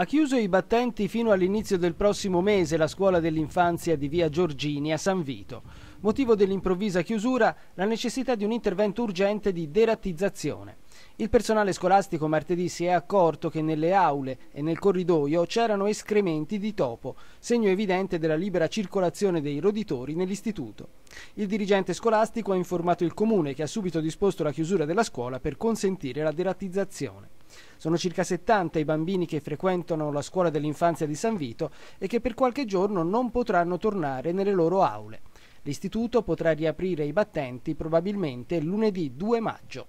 Ha chiuso i battenti fino all'inizio del prossimo mese la scuola dell'infanzia di via Giorgini a San Vito. Motivo dell'improvvisa chiusura la necessità di un intervento urgente di derattizzazione. Il personale scolastico martedì si è accorto che nelle aule e nel corridoio c'erano escrementi di topo, segno evidente della libera circolazione dei roditori nell'istituto. Il dirigente scolastico ha informato il comune che ha subito disposto la chiusura della scuola per consentire la derattizzazione. Sono circa 70 i bambini che frequentano la scuola dell'infanzia di San Vito e che per qualche giorno non potranno tornare nelle loro aule. L'istituto potrà riaprire i battenti probabilmente lunedì 2 maggio.